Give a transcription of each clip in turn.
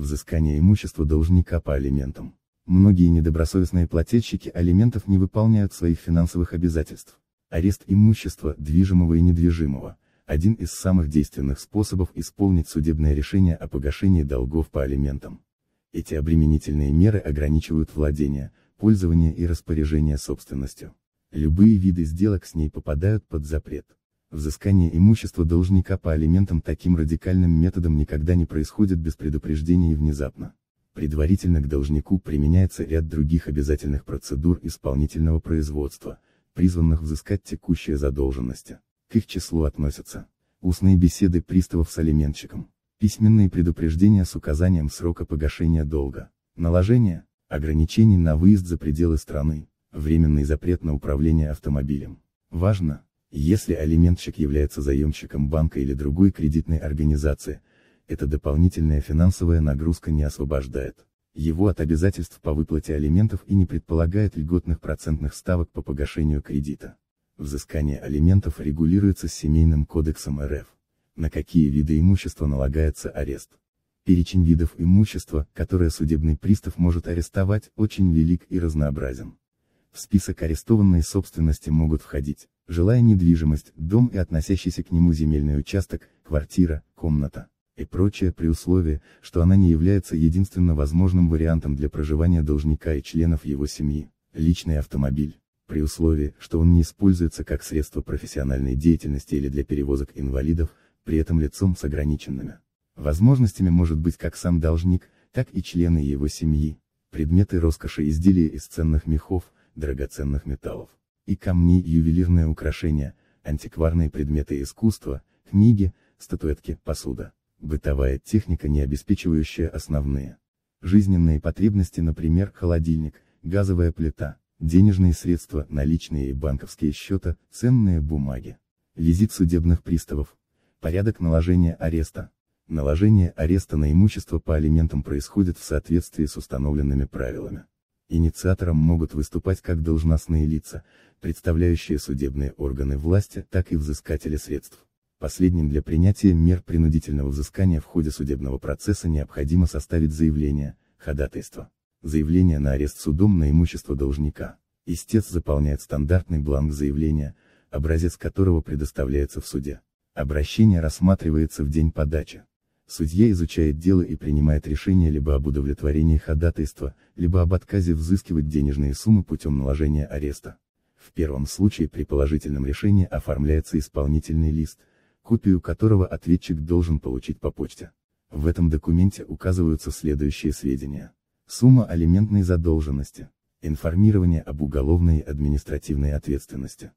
взыскания имущества должника по алиментам. Многие недобросовестные плательщики алиментов не выполняют своих финансовых обязательств. Арест имущества, движимого и недвижимого, один из самых действенных способов исполнить судебное решение о погашении долгов по алиментам. Эти обременительные меры ограничивают владение, пользование и распоряжение собственностью. Любые виды сделок с ней попадают под запрет. Взыскание имущества должника по алиментам таким радикальным методом никогда не происходит без предупреждения и внезапно. Предварительно к должнику применяется ряд других обязательных процедур исполнительного производства, призванных взыскать текущие задолженности. К их числу относятся устные беседы приставов с алиментщиком, письменные предупреждения с указанием срока погашения долга, наложение, ограничений на выезд за пределы страны, временный запрет на управление автомобилем. Важно, если алиментщик является заемщиком банка или другой кредитной организации, эта дополнительная финансовая нагрузка не освобождает его от обязательств по выплате алиментов и не предполагает льготных процентных ставок по погашению кредита. Взыскание алиментов регулируется Семейным кодексом РФ. На какие виды имущества налагается арест? Перечень видов имущества, которое судебный пристав может арестовать, очень велик и разнообразен. В список арестованной собственности могут входить, жилая недвижимость, дом и относящийся к нему земельный участок, квартира, комната и прочее при условии, что она не является единственно возможным вариантом для проживания должника и членов его семьи, личный автомобиль, при условии, что он не используется как средство профессиональной деятельности или для перевозок инвалидов, при этом лицом с ограниченными возможностями может быть как сам должник, так и члены его семьи, предметы роскоши изделия из ценных мехов, драгоценных металлов. И камни, ювелирные украшения, антикварные предметы искусства, книги, статуэтки, посуда. Бытовая техника, не обеспечивающая основные жизненные потребности, например, холодильник, газовая плита, денежные средства, наличные и банковские счета, ценные бумаги. Визит судебных приставов. Порядок наложения ареста. Наложение ареста на имущество по алиментам происходит в соответствии с установленными правилами. Инициатором могут выступать как должностные лица, представляющие судебные органы власти, так и взыскатели средств. Последним для принятия мер принудительного взыскания в ходе судебного процесса необходимо составить заявление, ходатайство. Заявление на арест судом на имущество должника. Истец заполняет стандартный бланк заявления, образец которого предоставляется в суде. Обращение рассматривается в день подачи. Судья изучает дело и принимает решение либо об удовлетворении ходатайства, либо об отказе взыскивать денежные суммы путем наложения ареста. В первом случае при положительном решении оформляется исполнительный лист, копию которого ответчик должен получить по почте. В этом документе указываются следующие сведения. Сумма алиментной задолженности. Информирование об уголовной и административной ответственности.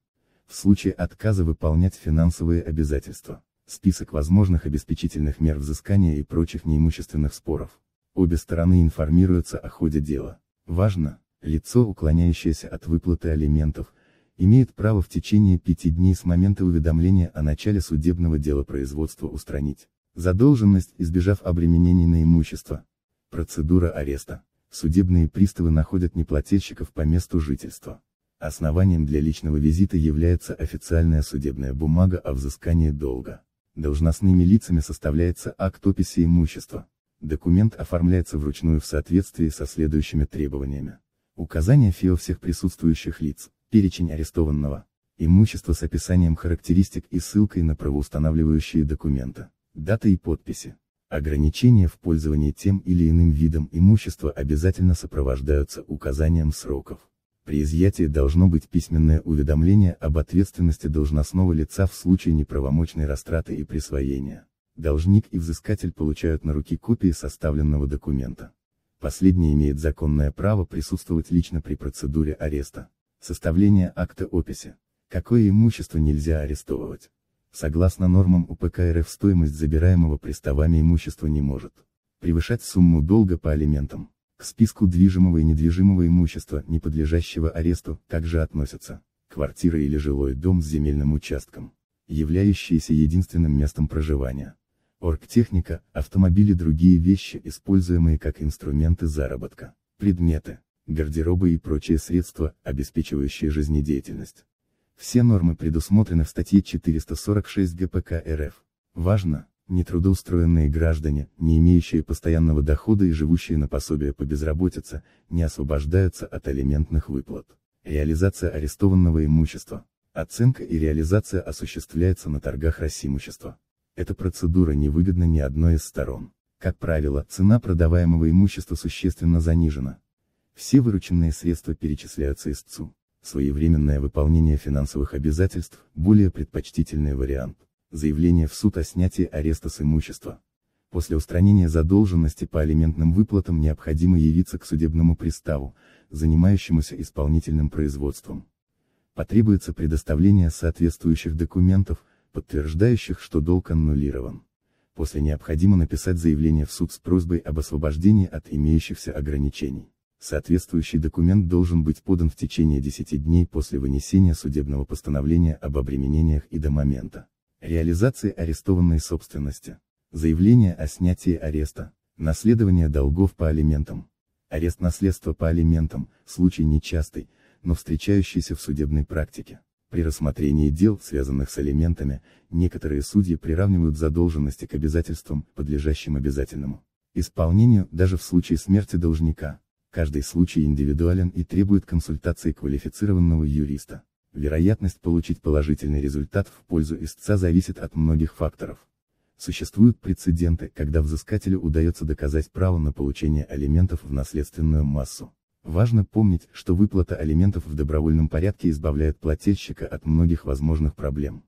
В случае отказа выполнять финансовые обязательства список возможных обеспечительных мер взыскания и прочих неимущественных споров. Обе стороны информируются о ходе дела. Важно, лицо, уклоняющееся от выплаты алиментов, имеет право в течение пяти дней с момента уведомления о начале судебного дела производства устранить задолженность, избежав обременений на имущество. Процедура ареста. Судебные приставы находят неплательщиков по месту жительства. Основанием для личного визита является официальная судебная бумага о взыскании долга. Должностными лицами составляется акт описи имущества. Документ оформляется вручную в соответствии со следующими требованиями. Указание ФИО всех присутствующих лиц, перечень арестованного, имущество с описанием характеристик и ссылкой на правоустанавливающие документы, дата и подписи. Ограничения в пользовании тем или иным видом имущества обязательно сопровождаются указанием сроков. При изъятии должно быть письменное уведомление об ответственности должностного лица в случае неправомочной растраты и присвоения. Должник и взыскатель получают на руки копии составленного документа. Последний имеет законное право присутствовать лично при процедуре ареста. Составление акта описи. Какое имущество нельзя арестовывать? Согласно нормам УПК РФ стоимость забираемого приставами имущества не может превышать сумму долга по алиментам. К списку движимого и недвижимого имущества, не подлежащего аресту, также относятся квартира или жилой дом с земельным участком, являющиеся единственным местом проживания. Оргтехника, автомобили и другие вещи, используемые как инструменты заработка, предметы, гардеробы и прочие средства, обеспечивающие жизнедеятельность. Все нормы предусмотрены в статье 446 ГПК РФ. Важно, Нетрудоустроенные граждане, не имеющие постоянного дохода и живущие на пособие по безработице, не освобождаются от алиментных выплат. Реализация арестованного имущества. Оценка и реализация осуществляется на торгах Росимущества. Эта процедура невыгодна ни одной из сторон. Как правило, цена продаваемого имущества существенно занижена. Все вырученные средства перечисляются истцу. Своевременное выполнение финансовых обязательств – более предпочтительный вариант заявление в суд о снятии ареста с имущества. После устранения задолженности по алиментным выплатам необходимо явиться к судебному приставу, занимающемуся исполнительным производством. Потребуется предоставление соответствующих документов, подтверждающих, что долг аннулирован. После необходимо написать заявление в суд с просьбой об освобождении от имеющихся ограничений. Соответствующий документ должен быть подан в течение 10 дней после вынесения судебного постановления об обременениях и до момента, реализации арестованной собственности, заявление о снятии ареста, наследование долгов по алиментам, арест наследства по алиментам, случай нечастый, но встречающийся в судебной практике. При рассмотрении дел, связанных с алиментами, некоторые судьи приравнивают задолженности к обязательствам, подлежащим обязательному исполнению, даже в случае смерти должника. Каждый случай индивидуален и требует консультации квалифицированного юриста. Вероятность получить положительный результат в пользу истца зависит от многих факторов. Существуют прецеденты, когда взыскателю удается доказать право на получение алиментов в наследственную массу. Важно помнить, что выплата алиментов в добровольном порядке избавляет плательщика от многих возможных проблем.